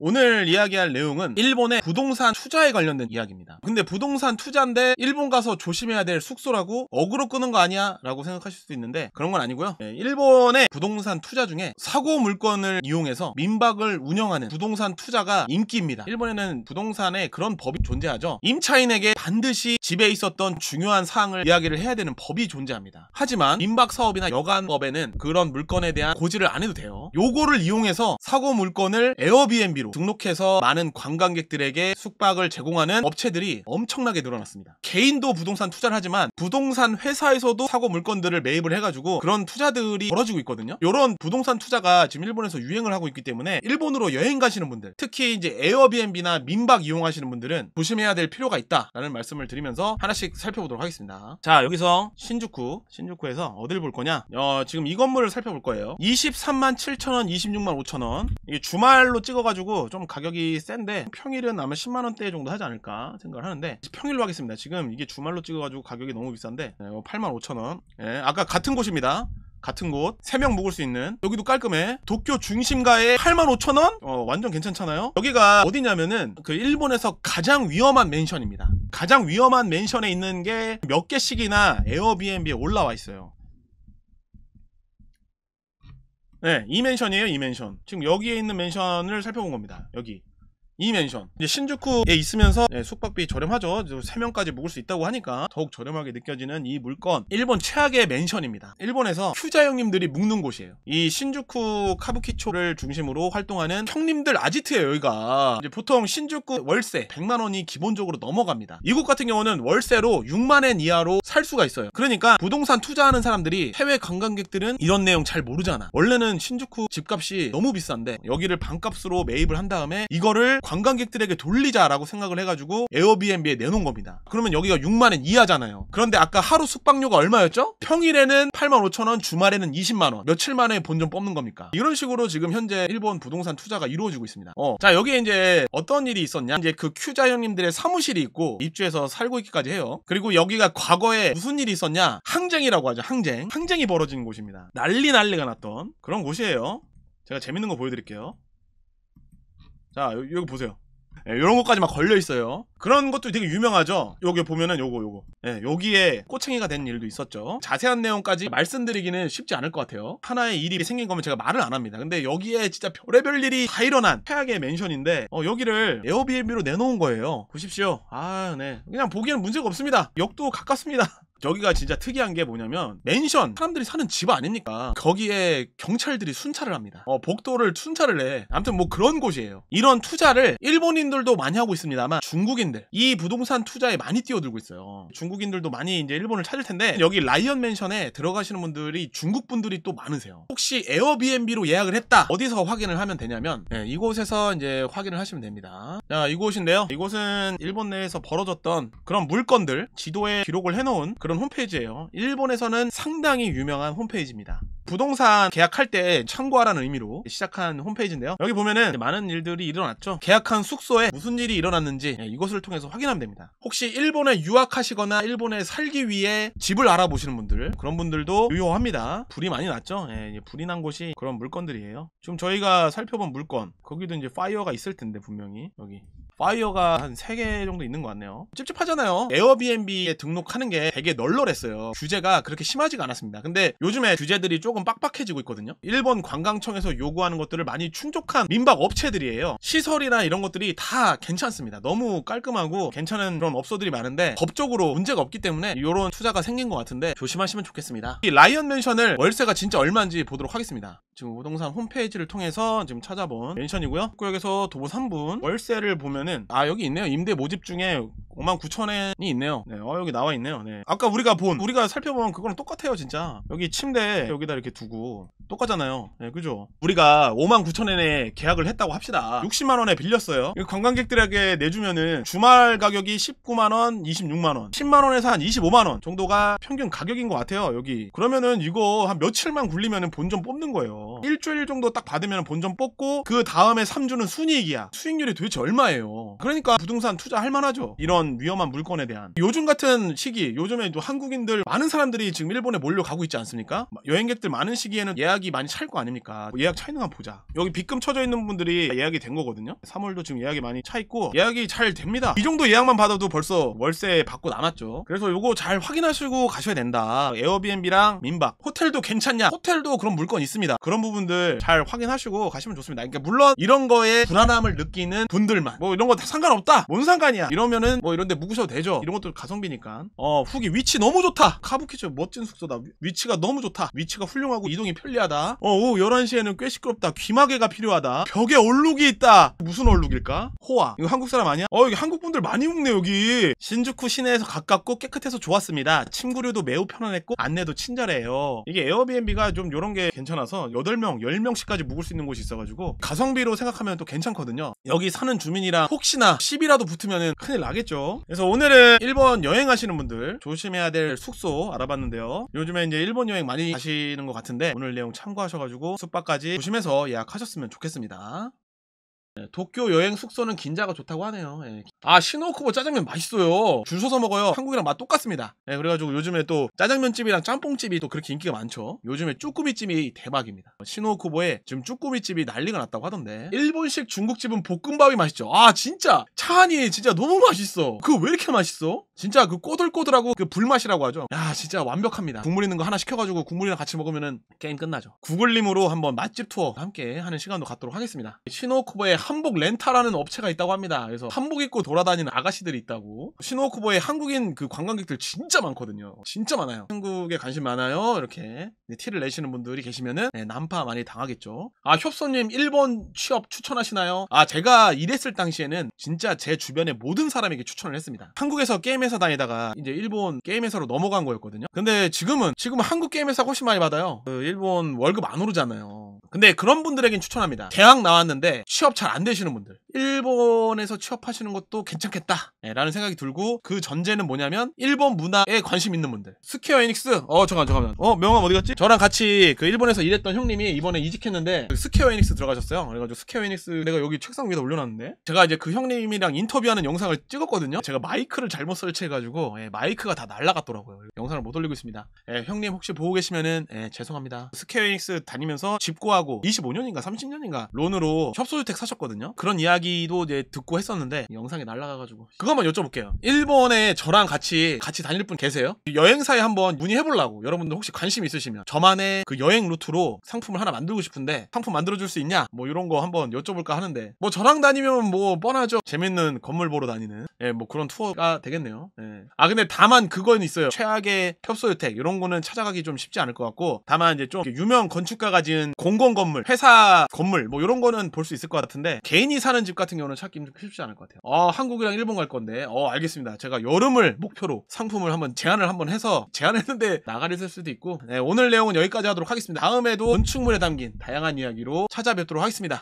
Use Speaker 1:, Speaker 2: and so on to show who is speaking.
Speaker 1: 오늘 이야기할 내용은 일본의 부동산 투자에 관련된 이야기입니다. 근데 부동산 투자인데 일본 가서 조심해야 될 숙소라고 어그로 끄는 거 아니야? 라고 생각하실 수 있는데 그런 건 아니고요. 예, 일본의 부동산 투자 중에 사고 물건을 이용해서 민박을 운영하는 부동산 투자가 인기입니다. 일본에는 부동산에 그런 법이 존재하죠. 임차인에게 반드시 집에 있었던 중요한 사항을 이야기를 해야 되는 법이 존재합니다. 하지만 민박 사업이나 여간법에는 그런 물건에 대한 고지를 안 해도 돼요. 요거를 이용해서 사고 물건을 에어비앤비로 등록해서 많은 관광객들에게 숙박을 제공하는 업체들이 엄청나게 늘어났습니다. 개인도 부동산 투자를 하지만 부동산 회사에서도 사고 물건들을 매입을 해가지고 그런 투자들이 벌어지고 있거든요. 이런 부동산 투자가 지금 일본에서 유행을 하고 있기 때문에 일본으로 여행 가시는 분들 특히 이제 에어비앤비나 민박 이용하시는 분들은 조심해야 될 필요가 있다라는 말씀을 드리면서 보면서 하나씩 살펴보도록 하겠습니다. 자 여기서 신주쿠 신주쿠에서 어딜 볼 거냐 어, 지금 이 건물을 살펴볼 거예요. 23만 7천원 26만 5천원 이게 주말로 찍어가지고 좀 가격이 센데 평일은 아마 10만원대 정도 하지 않을까 생각을 하는데 평일로 하겠습니다. 지금 이게 주말로 찍어가지고 가격이 너무 비싼데 8만 어, 5천원 예, 아까 같은 곳입니다. 같은 곳 3명 묵을 수 있는 여기도 깔끔해 도쿄 중심가에 85,000원? 어, 완전 괜찮잖아요 여기가 어디냐면은 그 일본에서 가장 위험한 맨션입니다 가장 위험한 멘션에 있는 게 몇 개씩이나 에어비앤비에 올라와 있어요. 네, 이멘션이에요이멘션 지금 여기에 있는 멘션을 살펴본 겁니다. 여기. 이멘션 신주쿠에 있으면서 예, 숙박비 저렴하죠 3명까지 묵을 수 있다고 하니까 더욱 저렴하게 느껴지는 이 물건 일본 최악의 멘션입니다 일본에서 휴자 형님들이 묵는 곳이에요 이 신주쿠 카부키초를 중심으로 활동하는 형님들 아지트예요 여기가 보통 신주쿠 월세 100만원이 기본적으로 넘어갑니다 이곳 같은 경우는 월세로 6만엔 이하로 살 수가 있어요 그러니까 부동산 투자하는 사람들이 해외 관광객들은 이런 내용 잘 모르잖아 원래는 신주쿠 집값이 너무 비싼데 여기를 반값으로 매입을 한 다음에 이거를 관광객들에게 돌리자라고 생각을 해가지고 에어비앤비에 내놓은 겁니다. 그러면 여기가 6만원 이하잖아요. 그런데 아까 하루 숙박료가 얼마였죠? 평일에는 8만 5천원, 주말에는 20만원, 며칠만에 본전 뽑는 겁니까? 이런 식으로 지금 현재 일본 부동산 투자가 이루어지고 있습니다. 어, 자, 여기에 이제 어떤 일이 있었냐? 이제 그 큐자 형님들의 사무실이 있고 입주해서 살고 있기까지 해요. 그리고 여기가 과거에 무슨 일이 있었냐? 항쟁이라고 하죠. 항쟁. 항쟁이 벌어진 곳입니다. 난리 난리가 났던 그런 곳이에요. 제가 재밌는 거 보여드릴게요. 자 여기 보세요 예, 이런 것까지 막 걸려 있어요. 그런 것도 되게 유명하죠. 여기 보면은 요거 요거. 예, 여기에 꼬챙이가 된 일도 있었죠. 자세한 내용까지 말씀드리기는 쉽지 않을 것 같아요. 하나의 일이 생긴 거면 제가 말을 안 합니다. 근데 여기에 진짜 별의별 일이 다 일어난 최악의 맨션인데 어, 여기를 에어비앤비로 내놓은 거예요. 보십시오. 아, 네. 그냥 보기에는 문제가 없습니다. 역도 가깝습니다. 여기가 진짜 특이한 게 뭐냐면 맨션 사람들이 사는 집 아닙니까? 거기에 경찰들이 순찰을 합니다. 어, 복도를 순찰을 해. 아무튼 뭐 그런 곳이에요. 이런 투자를 일본인들도 많이 하고 있습니다만 중국인들 이 부동산 투자에 많이 뛰어들고 있어요. 중국인들도 많이 이제 일본을 찾을 텐데 여기 라이언 맨션에 들어가시는 분들이 중국 분들이 또 많으세요. 혹시 에어비앤비로 예약을 했다. 어디서 확인을 하면 되냐면 네, 이곳에서 이제 확인을 하시면 됩니다. 자, 이곳인데요. 이곳은 일본 내에서 벌어졌던 그런 물건들 지도에 기록을 해놓은 그런 그런 홈페이지예요. 일본에서는 상당히 유명한 홈페이지입니다. 부동산 계약할 때 참고하라는 의미로 시작한 홈페이지인데요. 여기 보면은 많은 일들이 일어났죠. 계약한 숙소에 무슨 일이 일어났는지 예, 이것을 통해서 확인하면 됩니다. 혹시 일본에 유학하시거나 일본에 살기 위해 집을 알아보시는 분들 그런 분들도 유효합니다. 불이 많이 났죠. 예, 불이 난 곳이 그런 물건들이에요. 지금 저희가 살펴본 물건 거기도 이제 파이어가 있을 텐데 분명히 여기 파이어가 한 3개 정도 있는 것 같네요 찝찝하잖아요 에어비앤비에 등록하는 게 되게 널널했어요 규제가 그렇게 심하지가 않았습니다 근데 요즘에 규제들이 조금 빡빡해지고 있거든요 일본 관광청에서 요구하는 것들을 많이 충족한 민박 업체들이에요 시설이나 이런 것들이 다 괜찮습니다 너무 깔끔하고 괜찮은 그런 업소들이 많은데 법적으로 문제가 없기 때문에 이런 투자가 생긴 것 같은데 조심하시면 좋겠습니다 이 라이언 멘션을 월세가 진짜 얼마인지 보도록 하겠습니다 지금 부동산 홈페이지를 통해서 지금 찾아본 멘션이고요. 구역에서 도보 3분 월세를 보면은 아 여기 있네요. 임대 모집 중에 5 9 0 0 0엔이 있네요. 네, 어 여기 나와 있네요. 네. 아까 우리가 본 우리가 살펴본 그거랑 똑같아요, 진짜. 여기 침대 여기다 이렇게 두고 똑같잖아요. 네, 그죠? 우리가 5 9 0 0 0엔에 계약을 했다고 합시다. 60만 원에 빌렸어요. 관광객들에게 내주면은 주말 가격이 19만 원, 26만 원, 10만 원에서 한 25만 원 정도가 평균 가격인 것 같아요. 여기 그러면은 이거 한 며칠만 굴리면은 본전 뽑는 거예요. 일주일 정도 딱 받으면 본전 뽑고 그 다음에 3주는 순이익이야. 수익률이 도대체 얼마예요? 그러니까 부동산 투자할 만하죠. 이런 위험한 물건에 대한. 요즘 같은 시기, 요즘에 도 한국인들 많은 사람들이 지금 일본에 몰려가고 있지 않습니까? 여행객들 많은 시기에는 예약이 많이 찰 거 아닙니까? 예약 차있는한 보자. 여기 빚금 쳐져 있는 분들이 예약이 된 거거든요. 3월도 지금 예약이 많이 차 있고 예약이 잘 됩니다. 이 정도 예약만 받아도 벌써 월세 받고 남았죠. 그래서 요거 잘 확인하시고 가셔야 된다. 에어비앤비랑 민박, 호텔도 괜찮냐? 호텔도 그런 물건 있습니다. 그런 그런 부분들 잘 확인하시고 가시면 좋습니다. 그러니까 물론 이런 거에 불안함을 느끼는 분들만 뭐 이런 거 다 상관없다. 뭔 상관이야. 이러면은 뭐 이런 데 묵으셔도 되죠. 이런 것도 가성비니까. 어, 후기 위치 너무 좋다. 카부키츠 멋진 숙소다. 위치가 너무 좋다. 위치가 훌륭하고 이동이 편리하다. 어, 오후 11시에는 꽤 시끄럽다. 귀마개가 필요하다. 벽에 얼룩이 있다. 무슨 얼룩일까? 호화. 이거 한국 사람 아니야? 어, 여기 한국 분들 많이 묵네 여기. 신주쿠 시내에서 가깝고 깨끗해서 좋았습니다. 침구류도 매우 편안했고 안내도 친절해요. 이게 에어비앤비가 좀 이런 게 괜찮아서 8명, 10명씩까지 묵을 수 있는 곳이 있어가지고 가성비로 생각하면 또 괜찮거든요. 여기 사는 주민이랑 혹시나 10이라도 붙으면 큰일 나겠죠. 그래서 오늘은 일본 여행하시는 분들 조심해야 될 숙소 알아봤는데요. 요즘에 이제 일본 여행 많이 가시는 것 같은데 오늘 내용 참고하셔가지고 숙박까지 조심해서 예약하셨으면 좋겠습니다. 예, 도쿄 여행 숙소는 긴자가 좋다고 하네요. 예. 아 시노쿠보 짜장면 맛있어요. 줄 서서 먹어요. 한국이랑 맛 똑같습니다. 예, 그래가지고 요즘에 또 짜장면 집이랑 짬뽕 집이 또 그렇게 인기가 많죠. 요즘에 쭈꾸미 집이 대박입니다. 신호쿠보에 지금 쭈꾸미 집이 난리가 났다고 하던데. 일본식 중국집은 볶음밥이 맛있죠. 아 진짜 차안이 진짜 너무 맛있어. 그거 왜 이렇게 맛있어? 진짜 그 꼬들꼬들하고 그 불맛이라고 하죠. 야 진짜 완벽합니다. 국물 있는 거 하나 시켜가지고 국물이랑 같이 먹으면 게임 끝나죠. 구글님으로 한번 맛집 투어 함께 하는 시간도 갖도록 하겠습니다. 신호쿠버에 한복 렌탈하는 업체가 있다고 합니다. 그래서 한복 입고 돌아다니는 아가씨들이 있다고. 신호쿠버에 한국인 그 관광객들 진짜 많거든요. 진짜 많아요. 한국에 관심 많아요. 이렇게 네, 티를 내시는 분들이 계시면은 네, 난파 많이 당하겠죠. 아 협소님 일본 취업 추천하시나요? 아 제가 일했을 당시에는 진짜 제 주변의 모든 사람에게 추천을 했습니다. 한국에서 게임 게임회사 다니다가 이제 일본 게임회사로 넘어간 거였거든요. 근데 지금은 지금 한국 게임회사가 훨씬 많이 받아요. 그 일본 월급 안 오르잖아요. 근데 그런 분들에겐 추천합니다. 대학 나왔는데 취업 잘 안 되시는 분들. 일본에서 취업하시는 것도 괜찮겠다라는 예, 생각이 들고 그 전제는 뭐냐면 일본 문화에 관심 있는 분들 스퀘어 에닉스 어 잠깐 잠깐만 어 명함 어디 갔지? 저랑 같이 그 일본에서 일했던 형님이 이번에 이직했는데 그 스퀘어 에닉스 들어가셨어요 그래가지고 스퀘어 에닉스 내가 여기 책상 위에다 올려놨는데 제가 이제 그 형님이랑 인터뷰하는 영상을 찍었거든요 제가 마이크를 잘못 설치해가지고 예, 마이크가 다 날라갔더라고요 영상을 못 올리고 있습니다 예, 형님 혹시 보고 계시면은 예, 죄송합니다 스퀘어 에닉스 다니면서 집고하고 25년인가 30년인가 론으로 협소주택 사셨거든요 그런 이야기 이야기도 이제 듣고 했었는데 영상이 날라가가지고 그거 한번 여쭤볼게요. 일본에 저랑 같이 같이 다닐 분 계세요? 여행사에 한번 문의해보려고 여러분들 혹시 관심 있으시면 저만의 그 여행 루트로 상품을 하나 만들고 싶은데 상품 만들어줄 수 있냐? 뭐 이런 거 한번 여쭤볼까 하는데 뭐 저랑 다니면 뭐 뻔하죠. 재밌는 건물 보러 다니는 예, 뭐 그런 투어가 되겠네요. 예. 아 근데 다만 그건 있어요. 최악의 협소유택 이런 거는 찾아가기 좀 쉽지 않을 것 같고 다만 이제 좀 유명 건축가가 지은 공공 건물, 회사 건물 뭐 이런 거는 볼 수 있을 것 같은데 개인이 사는 집집 같은 경우는 찾기 쉽지 않을 것 같아요. 아, 한국이랑 일본 갈 건데. 어, 알겠습니다. 제가 여름을 목표로 상품을 한번 제안을 한번 해서 제안했는데 나가리 쓸 수도 있고. 네, 오늘 내용은 여기까지 하도록 하겠습니다. 다음에도 건축물에 담긴 다양한 이야기로 찾아뵙도록 하겠습니다.